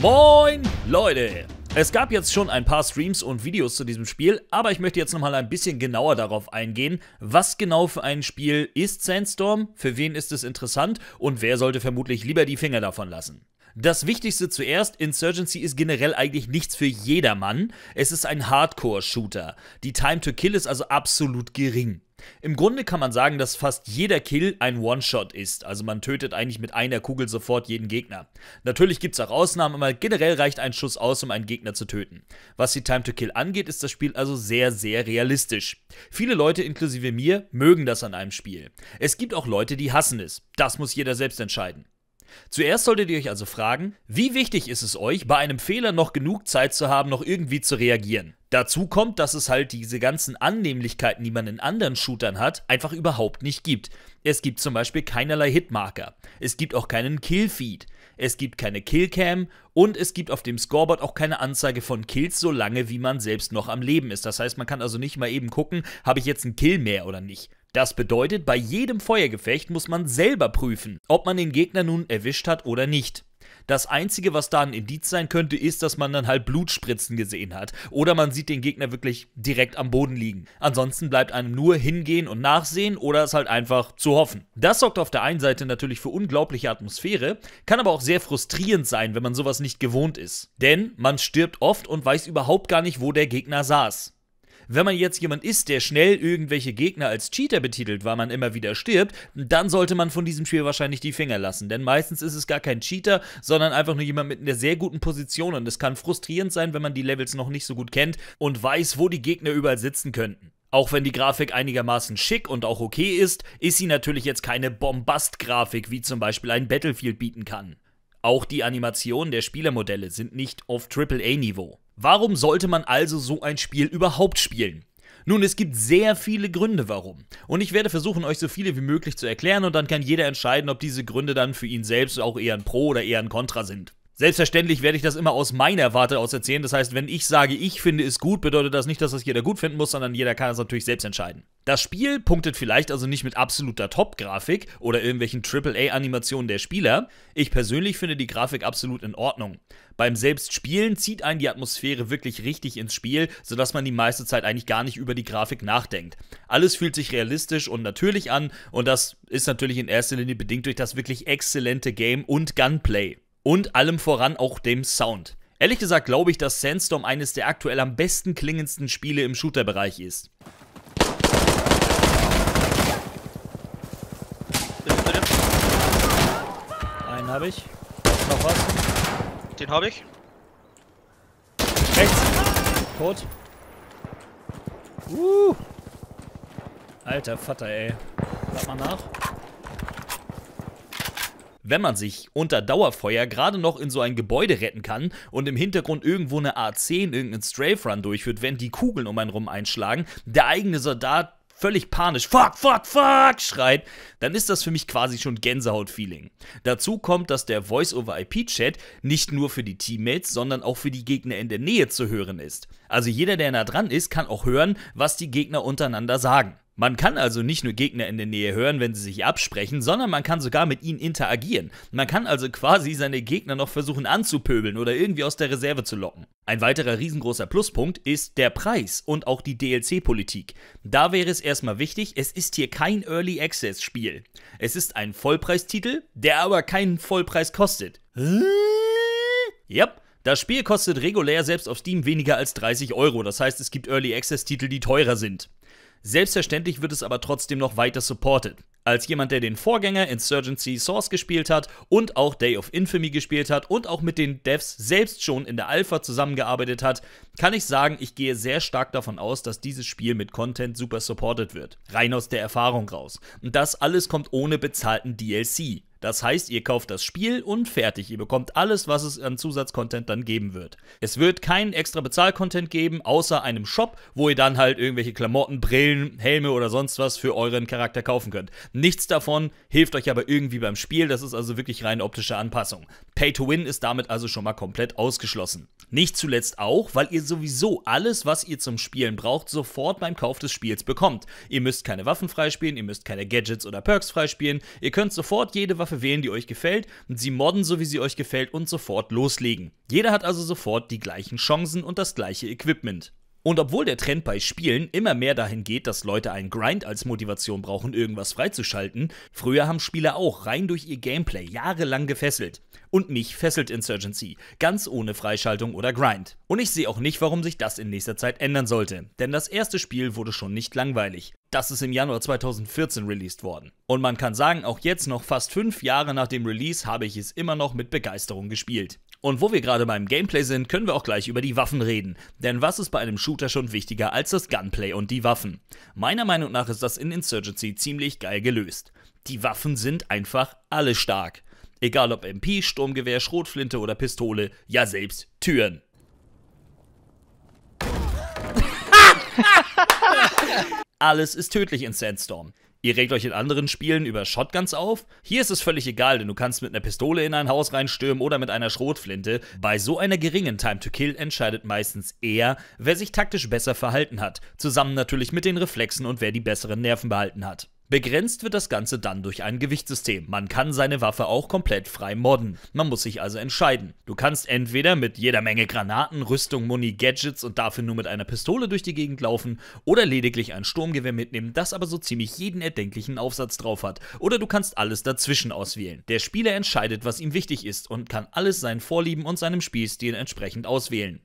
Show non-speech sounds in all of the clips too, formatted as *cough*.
Moin Leute! Es gab jetzt schon ein paar Streams und Videos zu diesem Spiel, aber ich möchte jetzt nochmal ein bisschen genauer darauf eingehen, was genau für ein Spiel ist Sandstorm, für wen ist es interessant und wer sollte vermutlich lieber die Finger davon lassen. Das Wichtigste zuerst, Insurgency ist generell eigentlich nichts für jedermann. Es ist ein Hardcore-Shooter. Die Time to Kill ist also absolut gering. Im Grunde kann man sagen, dass fast jeder Kill ein One-Shot ist, also man tötet eigentlich mit einer Kugel sofort jeden Gegner. Natürlich gibt es auch Ausnahmen, aber generell reicht ein Schuss aus, um einen Gegner zu töten. Was die Time to Kill angeht, ist das Spiel also sehr, sehr realistisch. Viele Leute, inklusive mir, mögen das an einem Spiel. Es gibt auch Leute, die hassen es. Das muss jeder selbst entscheiden. Zuerst solltet ihr euch also fragen, wie wichtig ist es euch, bei einem Fehler noch genug Zeit zu haben, noch irgendwie zu reagieren? Dazu kommt, dass es halt diese ganzen Annehmlichkeiten, die man in anderen Shootern hat, einfach überhaupt nicht gibt. Es gibt zum Beispiel keinerlei Hitmarker. Es gibt auch keinen Killfeed. Es gibt keine Killcam und es gibt auf dem Scoreboard auch keine Anzeige von Kills, solange wie man selbst noch am Leben ist. Das heißt, man kann also nicht mal eben gucken, habe ich jetzt einen Kill mehr oder nicht. Das bedeutet, bei jedem Feuergefecht muss man selber prüfen, ob man den Gegner nun erwischt hat oder nicht. Das Einzige, was da ein Indiz sein könnte, ist, dass man dann halt Blutspritzen gesehen hat. Oder man sieht den Gegner wirklich direkt am Boden liegen. Ansonsten bleibt einem nur hingehen und nachsehen oder es halt einfach zu hoffen. Das sorgt auf der einen Seite natürlich für unglaubliche Atmosphäre, kann aber auch sehr frustrierend sein, wenn man sowas nicht gewohnt ist. Denn man stirbt oft und weiß überhaupt gar nicht, wo der Gegner saß. Wenn man jetzt jemand ist, der schnell irgendwelche Gegner als Cheater betitelt, weil man immer wieder stirbt, dann sollte man von diesem Spiel wahrscheinlich die Finger lassen. Denn meistens ist es gar kein Cheater, sondern einfach nur jemand mit einer sehr guten Position. Und es kann frustrierend sein, wenn man die Levels noch nicht so gut kennt und weiß, wo die Gegner überall sitzen könnten. Auch wenn die Grafik einigermaßen schick und auch okay ist, ist sie natürlich jetzt keine Bombast-Grafik, wie zum Beispiel ein Battlefield bieten kann. Auch die Animationen der Spielermodelle sind nicht auf AAA-Niveau. Warum sollte man also so ein Spiel überhaupt spielen? Nun, es gibt sehr viele Gründe, warum. Und ich werde versuchen, euch so viele wie möglich zu erklären und dann kann jeder entscheiden, ob diese Gründe dann für ihn selbst auch eher ein Pro oder eher ein Contra sind. Selbstverständlich werde ich das immer aus meiner Warte aus erzählen. Das heißt, wenn ich sage, ich finde es gut, bedeutet das nicht, dass das jeder gut finden muss, sondern jeder kann es natürlich selbst entscheiden. Das Spiel punktet vielleicht also nicht mit absoluter Top-Grafik oder irgendwelchen AAA-Animationen der Spieler. Ich persönlich finde die Grafik absolut in Ordnung. Beim Selbstspielen zieht einen die Atmosphäre wirklich richtig ins Spiel, sodass man die meiste Zeit eigentlich gar nicht über die Grafik nachdenkt. Alles fühlt sich realistisch und natürlich an und das ist natürlich in erster Linie bedingt durch das wirklich exzellente Game und Gunplay und allem voran auch dem Sound. Ehrlich gesagt glaube ich, dass Sandstorm eines der aktuell am besten klingendsten Spiele im Shooter-Bereich ist. Einen habe ich. Noch was? Den habe ich. Rechts. Tot. Uh. Alter Vater, ey. Sag mal nach. Wenn man sich unter Dauerfeuer gerade noch in so ein Gebäude retten kann und im Hintergrund irgendwo eine A10, irgendeinen Strafe Run durchführt, wenn die Kugeln um einen rum einschlagen, der eigene Soldat völlig panisch fuck, fuck, fuck schreit, dann ist das für mich quasi schon Gänsehaut-Feeling. Dazu kommt, dass der Voice-over-IP-Chat nicht nur für die Teammates, sondern auch für die Gegner in der Nähe zu hören ist. Also jeder, der nah dran ist, kann auch hören, was die Gegner untereinander sagen. Man kann also nicht nur Gegner in der Nähe hören, wenn sie sich absprechen, sondern man kann sogar mit ihnen interagieren. Man kann also quasi seine Gegner noch versuchen anzupöbeln oder irgendwie aus der Reserve zu locken. Ein weiterer riesengroßer Pluspunkt ist der Preis und auch die DLC-Politik. Da wäre es erstmal wichtig, es ist hier kein Early Access Spiel. Es ist ein Vollpreistitel, der aber keinen Vollpreis kostet. Äh? Yep. Das Spiel kostet regulär selbst auf Steam weniger als 30 Euro, das heißt es gibt Early Access Titel, die teurer sind. Selbstverständlich wird es aber trotzdem noch weiter supported. Als jemand, der den Vorgänger Insurgency Source gespielt hat und auch Day of Infamy gespielt hat und auch mit den Devs selbst schon in der Alpha zusammengearbeitet hat, kann ich sagen, ich gehe sehr stark davon aus, dass dieses Spiel mit Content super supported wird. Rein aus der Erfahrung raus. Und das alles kommt ohne bezahlten DLC. Das heißt, ihr kauft das Spiel und fertig. Ihr bekommt alles, was es an Zusatzcontent dann geben wird. Es wird keinen extra Bezahlcontent geben, außer einem Shop, wo ihr dann halt irgendwelche Klamotten, Brillen, Helme oder sonst was für euren Charakter kaufen könnt. Nichts davon hilft euch aber irgendwie beim Spiel. Das ist also wirklich rein optische Anpassung. Pay to Win ist damit also schon mal komplett ausgeschlossen. Nicht zuletzt auch, weil ihr sowieso alles, was ihr zum Spielen braucht, sofort beim Kauf des Spiels bekommt. Ihr müsst keine Waffen freispielen, ihr müsst keine Gadgets oder Perks freispielen. Ihr könnt sofort jede Waffe Waffe wählen, die euch gefällt, und sie modden, so wie sie euch gefällt und sofort loslegen. Jeder hat also sofort die gleichen Chancen und das gleiche Equipment. Und obwohl der Trend bei Spielen immer mehr dahin geht, dass Leute einen Grind als Motivation brauchen, irgendwas freizuschalten, früher haben Spieler auch rein durch ihr Gameplay jahrelang gefesselt. Und mich fesselt Insurgency, ganz ohne Freischaltung oder Grind. Und ich sehe auch nicht, warum sich das in nächster Zeit ändern sollte, denn das erste Spiel wurde schon nicht langweilig. Das ist im Januar 2014 released worden. Und man kann sagen, auch jetzt noch fast fünf Jahre nach dem Release habe ich es immer noch mit Begeisterung gespielt. Und wo wir gerade beim Gameplay sind, können wir auch gleich über die Waffen reden. Denn was ist bei einem Shooter schon wichtiger als das Gunplay und die Waffen? Meiner Meinung nach ist das in Insurgency ziemlich geil gelöst. Die Waffen sind einfach alle stark. Egal ob MP, Sturmgewehr, Schrotflinte oder Pistole, ja selbst Türen. *laughs* Alles ist tödlich in Sandstorm. Ihr regt euch in anderen Spielen über Shotguns auf. Hier ist es völlig egal, denn du kannst mit einer Pistole in ein Haus reinstürmen oder mit einer Schrotflinte. Bei so einer geringen Time to Kill entscheidet meistens er, wer sich taktisch besser verhalten hat. Zusammen natürlich mit den Reflexen und wer die besseren Nerven behalten hat. Begrenzt wird das Ganze dann durch ein Gewichtssystem. Man kann seine Waffe auch komplett frei modden. Man muss sich also entscheiden. Du kannst entweder mit jeder Menge Granaten, Rüstung, Muni, Gadgets und dafür nur mit einer Pistole durch die Gegend laufen oder lediglich ein Sturmgewehr mitnehmen, das aber so ziemlich jeden erdenklichen Aufsatz drauf hat. Oder du kannst alles dazwischen auswählen. Der Spieler entscheidet, was ihm wichtig ist und kann alles seinen Vorlieben und seinem Spielstil entsprechend auswählen.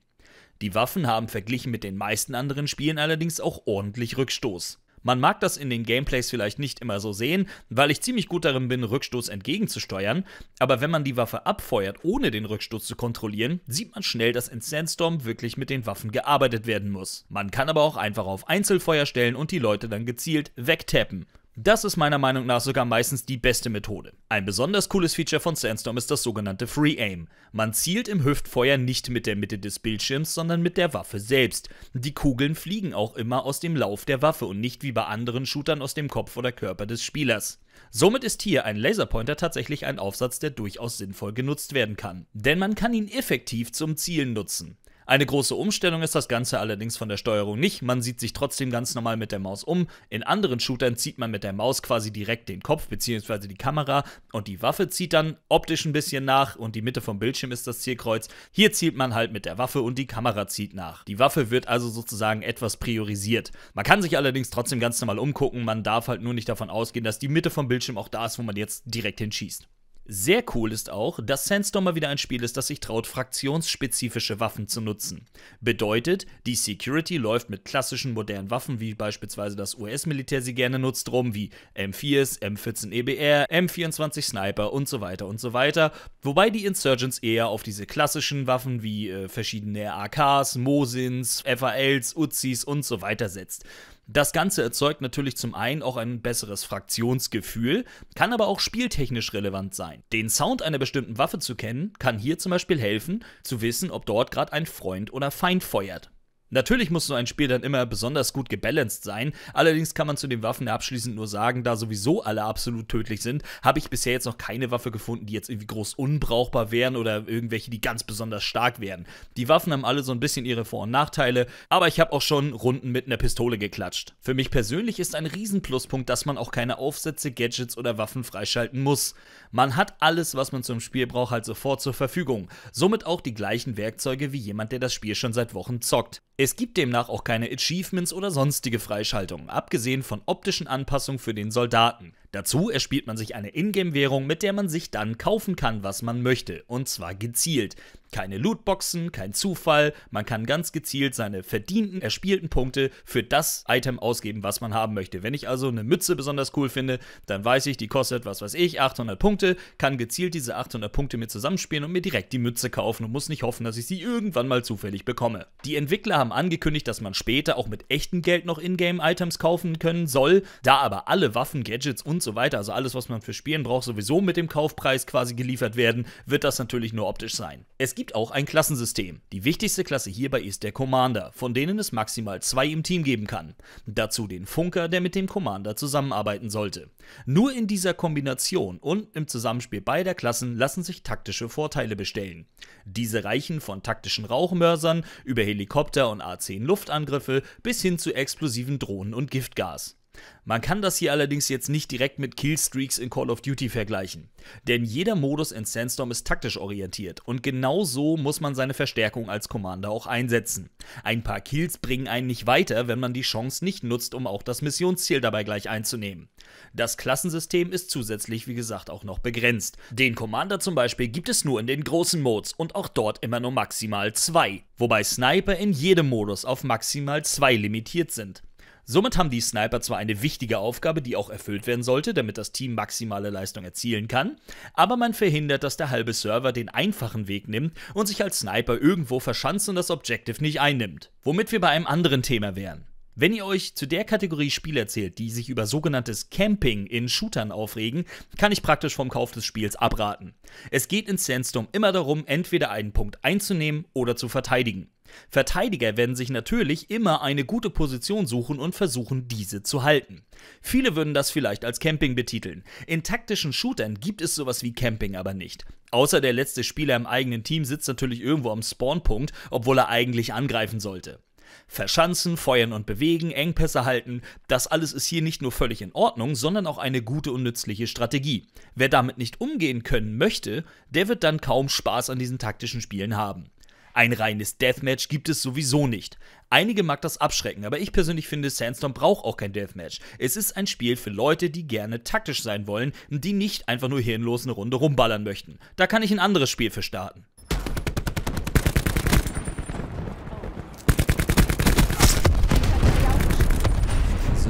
Die Waffen haben verglichen mit den meisten anderen Spielen allerdings auch ordentlich Rückstoß. Man mag das in den Gameplays vielleicht nicht immer so sehen, weil ich ziemlich gut darin bin, Rückstoß entgegenzusteuern, aber wenn man die Waffe abfeuert, ohne den Rückstoß zu kontrollieren, sieht man schnell, dass in Sandstorm wirklich mit den Waffen gearbeitet werden muss. Man kann aber auch einfach auf Einzelfeuer stellen und die Leute dann gezielt wegtappen. Das ist meiner Meinung nach sogar meistens die beste Methode. Ein besonders cooles Feature von Sandstorm ist das sogenannte Free Aim. Man zielt im Hüftfeuer nicht mit der Mitte des Bildschirms, sondern mit der Waffe selbst. Die Kugeln fliegen auch immer aus dem Lauf der Waffe und nicht wie bei anderen Shootern aus dem Kopf oder Körper des Spielers. Somit ist hier ein Laserpointer tatsächlich ein Aufsatz, der durchaus sinnvoll genutzt werden kann. Denn man kann ihn effektiv zum Zielen nutzen. Eine große Umstellung ist das Ganze allerdings von der Steuerung nicht, man sieht sich trotzdem ganz normal mit der Maus um. In anderen Shootern zieht man mit der Maus quasi direkt den Kopf bzw. die Kamera und die Waffe zieht dann optisch ein bisschen nach und die Mitte vom Bildschirm ist das Zielkreuz. Hier zielt man halt mit der Waffe und die Kamera zieht nach. Die Waffe wird also sozusagen etwas priorisiert. Man kann sich allerdings trotzdem ganz normal umgucken, man darf halt nur nicht davon ausgehen, dass die Mitte vom Bildschirm auch da ist, wo man jetzt direkt hinschießt. Sehr cool ist auch, dass Sandstorm mal wieder ein Spiel ist, das sich traut, fraktionsspezifische Waffen zu nutzen. Bedeutet, die Security läuft mit klassischen modernen Waffen, wie beispielsweise das US-Militär sie gerne nutzt, rum, wie M4s, M14 EBR, M24 Sniper und so weiter und so weiter, wobei die Insurgents eher auf diese klassischen Waffen wie äh, verschiedene AKs, Mosins, FALs, Uzis und so weiter setzt. Das Ganze erzeugt natürlich zum einen auch ein besseres Fraktionsgefühl, kann aber auch spieltechnisch relevant sein. Den Sound einer bestimmten Waffe zu kennen, kann hier zum Beispiel helfen, zu wissen, ob dort gerade ein Freund oder Feind feuert. Natürlich muss so ein Spiel dann immer besonders gut gebalanced sein, allerdings kann man zu den Waffen abschließend nur sagen, da sowieso alle absolut tödlich sind, habe ich bisher jetzt noch keine Waffe gefunden, die jetzt irgendwie groß unbrauchbar wären oder irgendwelche, die ganz besonders stark wären. Die Waffen haben alle so ein bisschen ihre Vor- und Nachteile, aber ich habe auch schon Runden mit einer Pistole geklatscht. Für mich persönlich ist ein Riesenpluspunkt, dass man auch keine Aufsätze, Gadgets oder Waffen freischalten muss. Man hat alles, was man zum Spiel braucht, halt sofort zur Verfügung, somit auch die gleichen Werkzeuge wie jemand, der das Spiel schon seit Wochen zockt. Es gibt demnach auch keine Achievements oder sonstige Freischaltungen, abgesehen von optischen Anpassungen für den Soldaten. Dazu erspielt man sich eine Ingame-Währung, mit der man sich dann kaufen kann, was man möchte, und zwar gezielt. Keine Lootboxen, kein Zufall, man kann ganz gezielt seine verdienten, erspielten Punkte für das Item ausgeben, was man haben möchte. Wenn ich also eine Mütze besonders cool finde, dann weiß ich, die kostet, was weiß ich, 800 Punkte, kann gezielt diese 800 Punkte mir zusammenspielen und mir direkt die Mütze kaufen und muss nicht hoffen, dass ich sie irgendwann mal zufällig bekomme. Die Entwickler haben angekündigt, dass man später auch mit echtem Geld noch Ingame-Items kaufen können soll, da aber alle Waffen, Gadgets und so weiter, also alles, was man für Spielen braucht, sowieso mit dem Kaufpreis quasi geliefert werden, wird das natürlich nur optisch sein. Es gibt auch ein Klassensystem. Die wichtigste Klasse hierbei ist der Commander, von denen es maximal zwei im Team geben kann. Dazu den Funker, der mit dem Commander zusammenarbeiten sollte. Nur in dieser Kombination und im Zusammenspiel beider Klassen lassen sich taktische Vorteile bestellen. Diese reichen von taktischen Rauchmörsern über Helikopter und A-10 Luftangriffe bis hin zu explosiven Drohnen und Giftgas. Man kann das hier allerdings jetzt nicht direkt mit Killstreaks in Call of Duty vergleichen, denn jeder Modus in Sandstorm ist taktisch orientiert und genau so muss man seine Verstärkung als Commander auch einsetzen. Ein paar Kills bringen einen nicht weiter, wenn man die Chance nicht nutzt, um auch das Missionsziel dabei gleich einzunehmen. Das Klassensystem ist zusätzlich wie gesagt auch noch begrenzt. Den Commander zum Beispiel gibt es nur in den großen Modes und auch dort immer nur maximal zwei, wobei Sniper in jedem Modus auf maximal zwei limitiert sind. Somit haben die Sniper zwar eine wichtige Aufgabe, die auch erfüllt werden sollte, damit das Team maximale Leistung erzielen kann, aber man verhindert, dass der halbe Server den einfachen Weg nimmt und sich als Sniper irgendwo verschanzt und das Objective nicht einnimmt. Womit wir bei einem anderen Thema wären. Wenn ihr euch zu der Kategorie Spieler zählt, die sich über sogenanntes Camping in Shootern aufregen, kann ich praktisch vom Kauf des Spiels abraten. Es geht in Sandstorm immer darum, entweder einen Punkt einzunehmen oder zu verteidigen. Verteidiger werden sich natürlich immer eine gute Position suchen und versuchen, diese zu halten. Viele würden das vielleicht als Camping betiteln. In taktischen Shootern gibt es sowas wie Camping aber nicht. Außer der letzte Spieler im eigenen Team sitzt natürlich irgendwo am Spawnpunkt, obwohl er eigentlich angreifen sollte. Verschanzen, feuern und bewegen, Engpässe halten, das alles ist hier nicht nur völlig in Ordnung, sondern auch eine gute und nützliche Strategie. Wer damit nicht umgehen können möchte, der wird dann kaum Spaß an diesen taktischen Spielen haben. Ein reines Deathmatch gibt es sowieso nicht. Einige mag das abschrecken, aber ich persönlich finde, Sandstorm braucht auch kein Deathmatch. Es ist ein Spiel für Leute, die gerne taktisch sein wollen und die nicht einfach nur hirnlos eine Runde rumballern möchten. Da kann ich ein anderes Spiel für starten.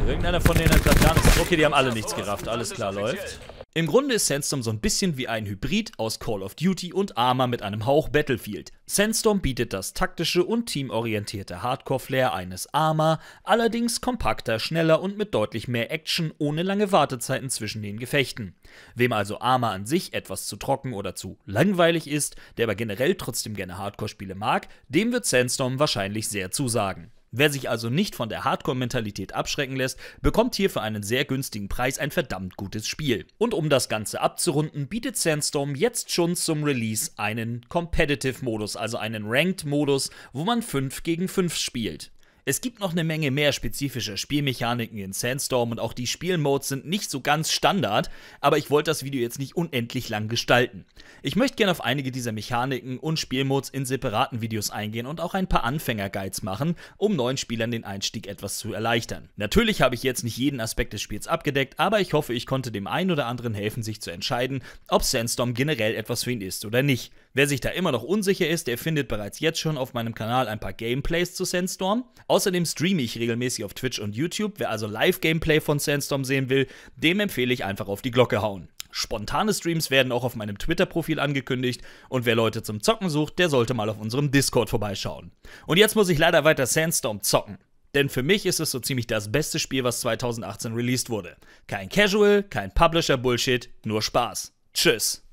irgendeiner von denen hat gerade gar nichts. Okay, die haben alle nichts gerafft. Alles klar, läuft. Im Grunde ist Sandstorm so ein bisschen wie ein Hybrid aus Call of Duty und Arma mit einem Hauch Battlefield. Sandstorm bietet das taktische und teamorientierte Hardcore-Flair eines Arma, allerdings kompakter, schneller und mit deutlich mehr Action ohne lange Wartezeiten zwischen den Gefechten. Wem also Arma an sich etwas zu trocken oder zu langweilig ist, der aber generell trotzdem gerne Hardcore-Spiele mag, dem wird Sandstorm wahrscheinlich sehr zusagen. Wer sich also nicht von der Hardcore-Mentalität abschrecken lässt, bekommt hier für einen sehr günstigen Preis ein verdammt gutes Spiel. Und um das Ganze abzurunden, bietet Sandstorm jetzt schon zum Release einen Competitive-Modus, also einen Ranked-Modus, wo man 5 gegen 5 spielt. Es gibt noch eine Menge mehr spezifischer Spielmechaniken in Sandstorm und auch die Spielmodes sind nicht so ganz Standard, aber ich wollte das Video jetzt nicht unendlich lang gestalten. Ich möchte gerne auf einige dieser Mechaniken und Spielmodes in separaten Videos eingehen und auch ein paar Anfängerguides machen, um neuen Spielern den Einstieg etwas zu erleichtern. Natürlich habe ich jetzt nicht jeden Aspekt des Spiels abgedeckt, aber ich hoffe, ich konnte dem einen oder anderen helfen, sich zu entscheiden, ob Sandstorm generell etwas für ihn ist oder nicht. Wer sich da immer noch unsicher ist, der findet bereits jetzt schon auf meinem Kanal ein paar Gameplays zu Sandstorm. Außerdem streame ich regelmäßig auf Twitch und YouTube. Wer also Live-Gameplay von Sandstorm sehen will, dem empfehle ich einfach auf die Glocke hauen. Spontane Streams werden auch auf meinem Twitter-Profil angekündigt und wer Leute zum Zocken sucht, der sollte mal auf unserem Discord vorbeischauen. Und jetzt muss ich leider weiter Sandstorm zocken. Denn für mich ist es so ziemlich das beste Spiel, was 2018 released wurde. Kein Casual, kein Publisher-Bullshit, nur Spaß. Tschüss.